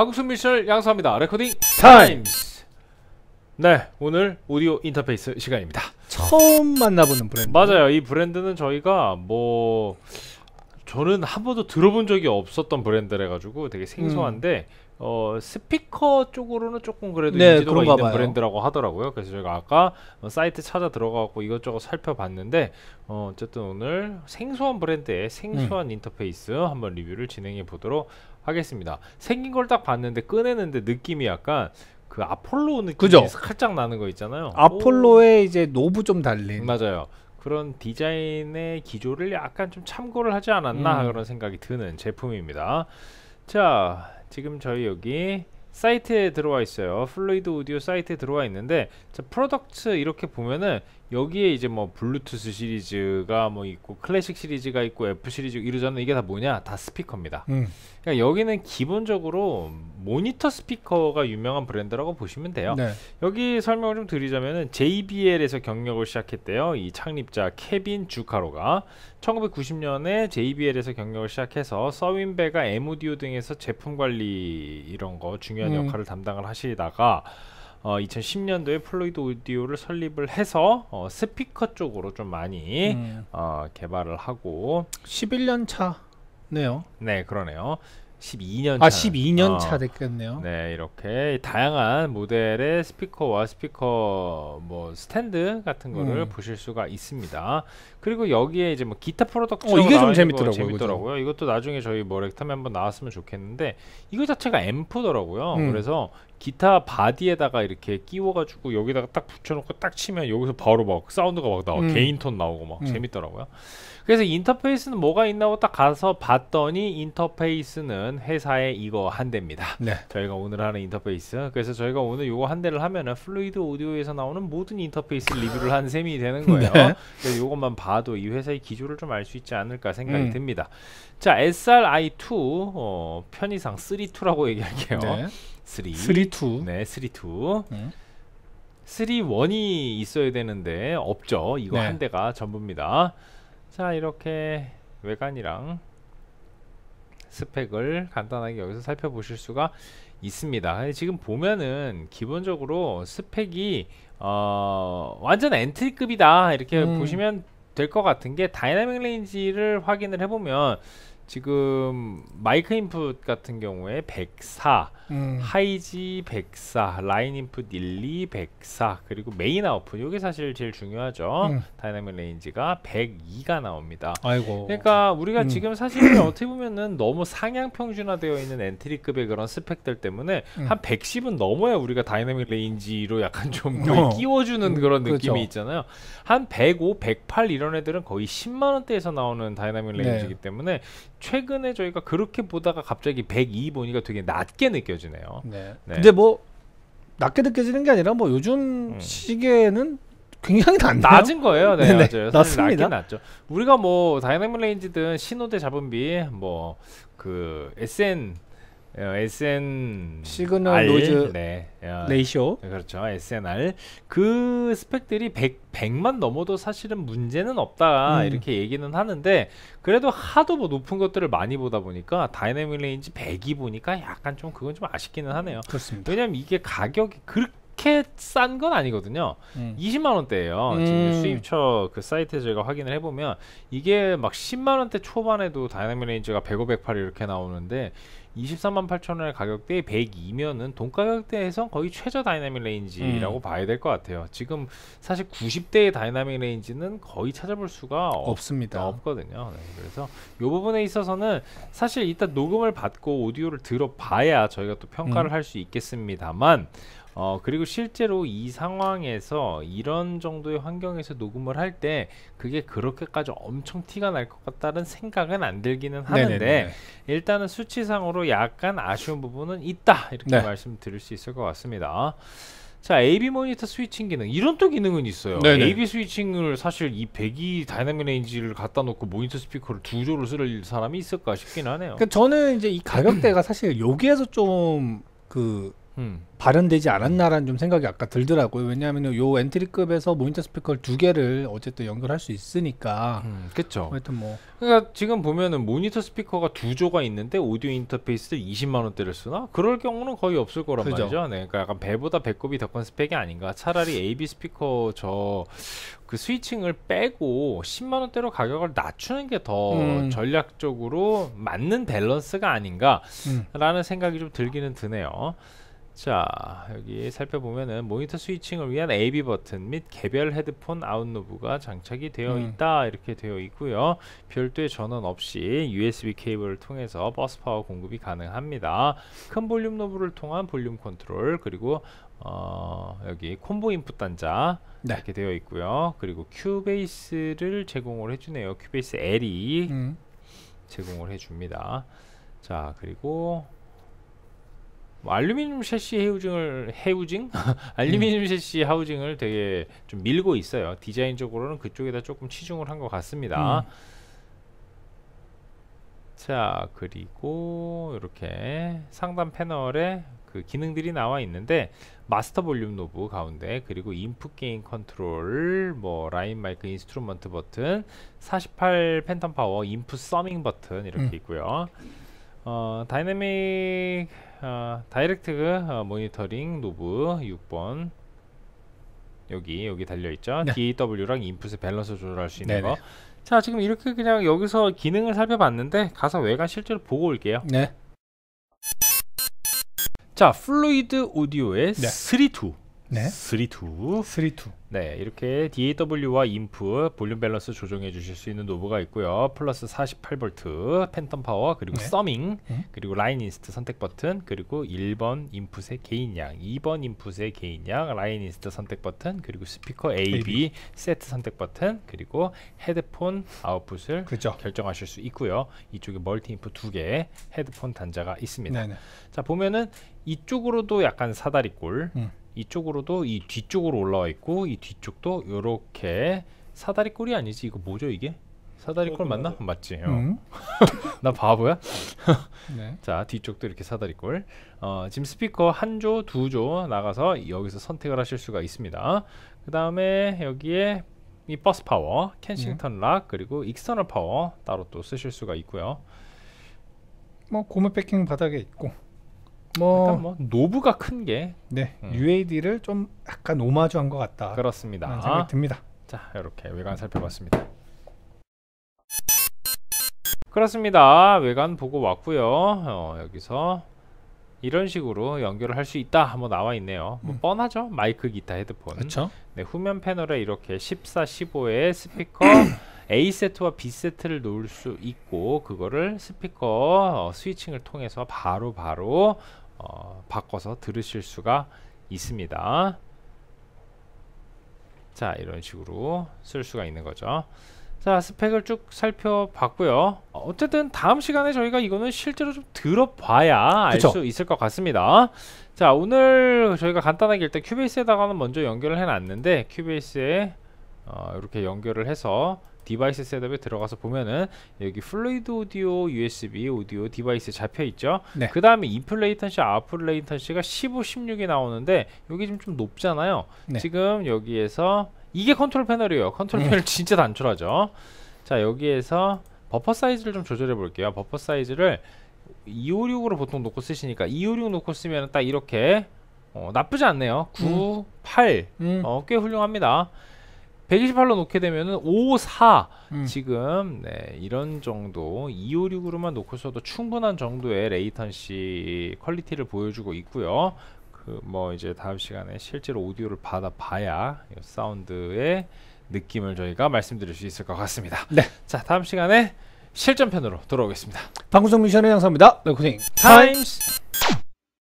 한국순 미션을 양성합니다. 레코딩 타임스! 네, 오늘 오디오 인터페이스 시간입니다. 처음 만나보는 브랜드. 맞아요. 이 브랜드는 저희가 뭐 저는 한 번도 들어본 적이 없었던 브랜드래 가지고 되게 생소한데 음. 어 스피커 쪽으로는 조금 그래도 네, 인지도가 있는 봐요. 브랜드라고 하더라고요. 그래서 제가 아까 어, 사이트 찾아 들어가고 이것저것 살펴봤는데 어, 쨌든 오늘 생소한 브랜드의 생소한 음. 인터페이스 한번 리뷰를 진행해 보도록 하겠습니다. 생긴 걸 딱 봤는데 꺼내는데 느낌이 약간 그 아폴로 느낌이 그죠? 살짝 나는 거 있잖아요. 아폴로의 오. 이제 노브 좀 달린 맞아요. 그런 디자인의 기조를 약간 좀 참고를 하지 않았나 음. 그런 생각이 드는 제품입니다. 자, 지금 저희 여기 사이트에 들어와 있어요. 플루이드 오디오 사이트에 들어와 있는데 자, 프로덕트 이렇게 보면은 여기에 이제 뭐 블루투스 시리즈가 뭐 있고 클래식 시리즈가 있고 F 시리즈 이러잖아요. 이게 다 뭐냐? 다 스피커입니다. 음. 그러니까 여기는 기본적으로 모니터 스피커가 유명한 브랜드라고 보시면 돼요. 네. 여기 설명을 좀 드리자면은 JBL에서 경력을 시작했대요. 이 창립자 케빈 주카로가 1990년에 JBL에서 경력을 시작해서 서윈베가 에무디오 등에서 제품 관리 이런 거 중요한 음. 역할을 담당을 하시다가 어, 2010년도에 플로이드 오디오를 설립을 해서 어, 스피커 쪽으로 좀 많이 음. 어, 개발을 하고 11년 차네요. 네, 그러네요. 12년 아, 차. 아 12년 어. 차 됐겠네요. 네 이렇게 다양한 모델의 스피커와 스피커 뭐 스탠드 같은 거를 음. 보실 수가 있습니다. 그리고 여기에 이제 뭐 기타 프로덕션 어, 이게 좀 재밌더라고요. 재밌더라고요. 이것도 나중에 저희 뭐 렉탐에 한번 나왔으면 좋겠는데 이거 자체가 앰프더라고요. 음. 그래서 기타 바디에다가 이렇게 끼워가지고 여기다가 딱 붙여놓고 딱 치면 여기서 바로 막 사운드가 막 나와 음. 개인 톤 나오고 막 음. 재밌더라고요. 그래서 인터페이스는 뭐가 있나고 딱 가서 봤더니 인터페이스는 회사에 이거 한 대입니다. 네. 저희가 오늘 하는 인터페이스. 그래서 저희가 오늘 이거 한 대를 하면은 플루이드 오디오에서 나오는 모든 인터페이스 리뷰를 한 셈이 되는 거예요. 네. 그래서 이것만 봐도 이 회사의 기조를 좀 알 수 있지 않을까 생각이 음. 듭니다. 자, SRI2 어, 편의상 3 2라고 얘기할게요. 네. 3 3 2 네, 3 2 네. 3 1이 있어야 되는데 없죠. 이거 네. 한 대가 전부입니다. 자, 이렇게 외관이랑 스펙을 간단하게 여기서 살펴보실 수가 있습니다. 지금 보면은 기본적으로 스펙이 어 완전 엔트리급이다 이렇게 음. 보시면 될 것 같은 게 다이나믹 레인지를 확인을 해보면 지금 마이크 인풋 같은 경우에 104, 음. 하이지 104, 라인 인풋 1, 2, 104, 그리고 메인 아웃풋 이게 사실 제일 중요하죠. 음. 다이나믹 레인지가 102가 나옵니다. 아이고. 그러니까 우리가 음. 지금 사실 어떻게 보면은 너무 상향 평준화되어 있는 엔트리급의 그런 스펙들 때문에 음. 한 110은 넘어야 우리가 다이나믹 레인지로 약간 좀 어. 끼워주는 그런 그렇죠. 느낌이 그렇죠. 있잖아요. 한 105, 108 이런 애들은 거의 10만 원대에서 나오는 다이나믹 네. 레인지이기 네. 때문에 최근에 저희가 그렇게 보다가 갑자기 102 보니까 되게 낮게 느껴지네요. 네. 네. 근데 뭐 낮게 느껴지는 게 아니라 뭐 요즘 음. 시계는 굉장히 낮네요. 낮은 거예요. 네, 네네. 네. 맞아요. 낮습니다. 낮죠. 우리가 뭐 다이내믹 레인지든 신호대 잡음비 뭐 그 SN 어, SN 시그널 R, 노즈 네. 어, 레이쇼 그렇죠 SNR 그 스펙들이 100, 100만 넘어도 사실은 문제는 없다 음. 이렇게 얘기는 하는데 그래도 하도 뭐 높은 것들을 많이 보다 보니까 다이내믹 레인지 100이 보니까 약간 좀 그건 좀 아쉽기는 하네요 그렇습니다 왜냐면 이게 가격이 그렇게 그렇게 싼건 아니거든요. 음. 20만 원대예요. 음. 지금 수입처 그 사이트 에 제가 확인을 해보면 이게 막 10만 원대 초반에도 다이나믹 레인지가 105, 108 이렇게 나오는데 23만 8천 원의 가격대에 102면은 돈 가격대에선 거의 최저 다이나믹 레인지라고 음. 봐야 될 것 같아요. 지금 사실 90대의 다이나믹 레인지는 거의 찾아볼 수가 없습니다. 없, 거든요 네, 그래서 이 부분에 있어서는 사실 일단 녹음을 받고 오디오를 들어봐야 저희가 또 평가를 음. 할수 있겠습니다만 어 그리고 실제로 이 상황에서 이런 정도의 환경에서 녹음을 할 때 그게 그렇게까지 엄청 티가 날 것 같다는 생각은 안 들기는 하는데 네네네. 일단은 수치상으로 약간 아쉬운 부분은 있다 이렇게 네. 말씀드릴 수 있을 것 같습니다. 자, AB 모니터 스위칭 기능. 이런 또 기능은 있어요. 네네. AB 스위칭을 사실 이1 0 다이나믹 레인지를 갖다 놓고 모니터 스피커를 두 조를 쓸 사람이 있을까 싶긴 하네요. 그러니까 저는 이제 이 가격대가 사실 여기에서 좀그 음. 발현되지 않았나라는 좀 생각이 아까 들더라고요. 왜냐하면 요 엔트리급에서 모니터 스피커를 두 개를 어쨌든 연결할 수 있으니까. 음, 그렇죠. 하여튼 뭐. 그러니까 지금 보면은 모니터 스피커가 두 조가 있는데 오디오 인터페이스를 20만 원대를 쓰나? 그럴 경우는 거의 없을 거란 그죠. 말이죠. 네, 그러니까 약간 배보다 배꼽이 더 큰 스펙이 아닌가. 차라리 AB 스피커 저 그 스위칭을 빼고 10만 원대로 가격을 낮추는 게더 음. 전략적으로 맞는 밸런스가 아닌가라는 음. 생각이 좀 들기는 드네요. 자 여기 살펴보면은 모니터 스위칭을 위한 AB 버튼 및 개별 헤드폰 아웃노브가 장착이 되어 음. 있다 이렇게 되어 있고요 별도의 전원 없이 USB 케이블을 통해서 버스 파워 공급이 가능합니다 큰 볼륨 노브를 통한 볼륨 컨트롤 그리고 어, 여기 콤보 인풋 단자 네. 이렇게 되어 있고요 그리고 큐베이스를 제공을 해주네요 큐베이스 L이 e 음. 제공을 해줍니다 자 그리고 뭐 알루미늄 셰시 헤우징을 헤우징 알루미늄 셰시 하우징을 되게 좀 밀고 있어요. 디자인적으로는 그쪽에다 조금 치중을 한 것 같습니다. 음. 자 그리고 이렇게 상단 패널에 그 기능들이 나와 있는데 마스터 볼륨 노브 가운데 그리고 인풋 게인 컨트롤 뭐 라인 마이크 인스트루먼트 버튼 48 팬텀 파워 인풋 서밍 버튼 이렇게 음. 있고요. 어, 다이내믹 어, 다이렉트 어, 모니터링 노브 6번 여기 여기 달려있죠 네. DAW랑 인풋의 밸런스 조절할 수 있는 거. 자 지금 이렇게 그냥 여기서 기능을 살펴봤는데 가서 외관 실제로 보고 올게요. 네. 자 플루이드 오디오의 네. 3, 2 네. 3-2. 3-2. 네, 이렇게 DAW와 인풋, 볼륨 밸런스 조정해 주실 수 있는 노브가 있고요. 플러스 48V, 팬텀 파워, 그리고 네. 서밍, 네. 그리고 라인 인스트 선택 버튼, 그리고 1번 인풋의 개인 량 2번 인풋의 개인 량 라인 인스트 선택 버튼, 그리고 스피커 AB, AB. 세트 선택 버튼, 그리고 헤드폰 아웃풋을 그렇죠. 결정하실 수 있고요. 이쪽에 멀티 인풋 두 개, 헤드폰 단자가 있습니다. 네네. 자, 보면은 이쪽으로도 약간 사다리꼴, 음. 이쪽으로도 이 뒤쪽으로 올라와 있고 이 뒤쪽도 이렇게 사다리꼴이 아니지 이거 뭐죠 이게? 사다리꼴 맞나? 맞지. 어. 음? 나 바보야? 네. 자 뒤쪽도 이렇게 사다리꼴. 어, 지금 스피커 한 조, 두 조 나가서 여기서 선택을 하실 수가 있습니다. 그 다음에 여기에 이 버스 파워, 켄싱턴 음. 락 그리고 익스터널 파워 따로 또 쓰실 수가 있고요. 뭐 고무 패킹 바닥에 있고. 뭐, 약간 뭐 노브가 큰 게 네, 음. UAD를 좀 약간 오마주한 것 같다. 그렇습니다. 생각이 듭니다. 자, 이렇게 외관 살펴봤습니다. 그렇습니다. 외관 보고 왔고요. 어, 여기서 이런 식으로 연결을 할 수 있다 한번 나와 있네요 뭐 음. 뻔하죠 마이크 기타 헤드폰 그쵸? 네, 후면 패널에 이렇게 14, 15의 스피커 A 세트와 B 세트를 놓을 수 있고 그거를 스피커 어, 스위칭을 통해서 바로 바로 어, 바꿔서 들으실 수가 있습니다. 자 이런 식으로 쓸 수가 있는 거죠. 자 스펙을 쭉 살펴봤고요. 어쨌든 다음 시간에 저희가 이거는 실제로 좀 들어봐야 알 수 있을 것 같습니다. 자 오늘 저희가 간단하게 일단 큐베이스에다가는 먼저 연결을 해놨는데 큐베이스에 어, 이렇게 연결을 해서 디바이스 셋업에 들어가서 보면은 여기 플루이드 오디오 USB 오디오 디바이스 잡혀 있죠. 네. 그 다음에 인플레이턴시 아플레이턴시가 15, 16이 나오는데 여기 지금 좀 높잖아요. 네. 지금 여기에서 이게 컨트롤 패널이에요. 컨트롤 네. 패널 진짜 단출하죠자 여기에서 버퍼 사이즈를 좀 조절해 볼게요. 버퍼 사이즈를 256으로 보통 놓고 쓰시니까 256 놓고 쓰면 딱 이렇게 어, 나쁘지 않네요. 9, 음. 8, 음. 어, 꽤 훌륭합니다. 128로 놓게 되면은 5, 4 음. 지금 네, 이런 정도 256으로만 놓고서도 충분한 정도의 레이턴시 퀄리티를 보여주고 있고요. 그 뭐 이제 다음 시간에 실제로 오디오를 받아봐야 사운드의 느낌을 저희가 말씀드릴 수 있을 것 같습니다. 네. 자 다음 시간에 실전편으로 돌아오겠습니다. 방구석 미션의 양사입니다. 네, 고생. 타임스.